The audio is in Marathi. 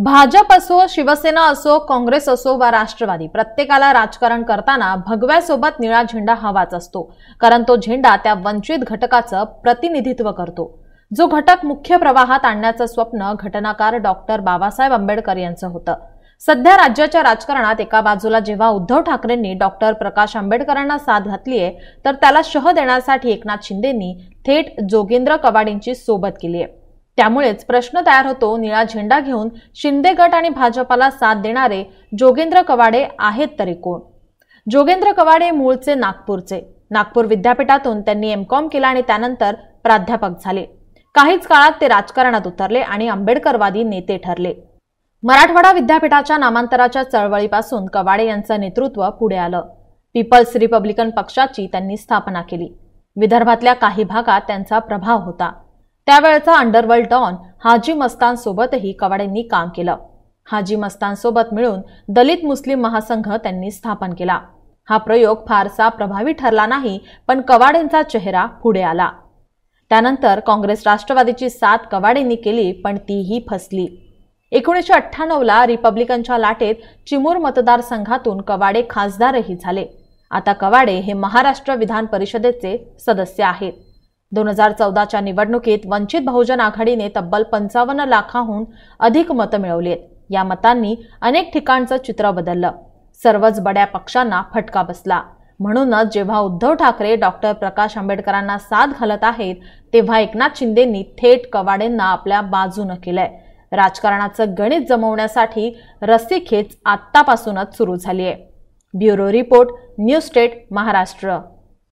भाजप असो शिवसेना असो काँग्रेस असो वा राष्ट्रवादी प्रत्येकाला राजकारण करताना भगव्यासोबत निळा झेंडा हवाच असतो कारण तो झेंडा त्या वंचित घटकाचं प्रतिनिधित्व करतो जो घटक मुख्य प्रवाहात आणण्याचं स्वप्न घटनाकार डॉक्टर बाबासाहेब आंबेडकर यांचं होतं सध्या राज्याच्या राजकारणात एका बाजूला जेव्हा उद्धव ठाकरेंनी डॉक्टर प्रकाश आंबेडकरांना साथ घातलीये तर त्याला शह देण्यासाठी एकनाथ शिंदेंनी थेट जोगेंद्र कवाडींची सोबत केली आहे त्यामुळेच प्रश्न तयार होतो निळा झेंडा घेऊन शिंदे गट आणि भाजपाला साथ देणारे जोगेंद्र कवाडे आहेत तरी कोण जोगेंद्र कवाडे मूळचे नागपूरचे नागपूर विद्यापीठातून त्यांनी एमकॉम केला आणि त्यानंतर प्राध्यापक झाले काहीच काळात ते राजकारणात उतरले आणि आंबेडकरवादी नेते ठरले मराठवाडा विद्यापीठाच्या नामांतराच्या चळवळीपासून कवाडे यांचं नेतृत्व पुढे आलं पीपल्स रिपब्लिकन पक्षाची त्यांनी स्थापना केली विदर्भातल्या काही भागात त्यांचा प्रभाव होता त्यावेळचा अंडरवर्ल्ड डॉन हाजी मस्तानसोबतही कवाडेंनी काम केलं हाजी मस्तानसोबत मिळून दलित मुस्लिम महासंघ त्यांनी स्थापन केला हा प्रयोग फारसा प्रभावी ठरला नाही पण कवाडेंचा चेहरा पुढे आला त्यानंतर काँग्रेस राष्ट्रवादीची साथ कवाडेंनी केली पण तीही फसली एकोणीसशे अठ्ठ्याण्णवला रिपब्लिकनच्या लाटेत चिमूर मतदारसंघातून कवाडे खासदारही झाले आता कवाडे हे महाराष्ट्र विधान परिषदेचे सदस्य आहेत दोन हजार चौदाच्या निवडणुकीत वंचित बहुजन आघाडीने तब्बल पंचावन्न लाखाहून अधिक मतं मिळवली आहेत या मतांनी अनेक ठिकाणचं चित्र बदललं सर्वच बड्या पक्षांना फटका बसला म्हणूनच जेव्हा उद्धव ठाकरे डॉक्टर प्रकाश आंबेडकरांना साथ घालत आहेत तेव्हा एकनाथ शिंदेंनी थेट कवाडेंना आपल्या बाजूनं केलंय राजकारणाचं गणित जमवण्यासाठी रस्सीखेच आत्तापासूनच सुरू झाली आहे bureau report news state Maharashtra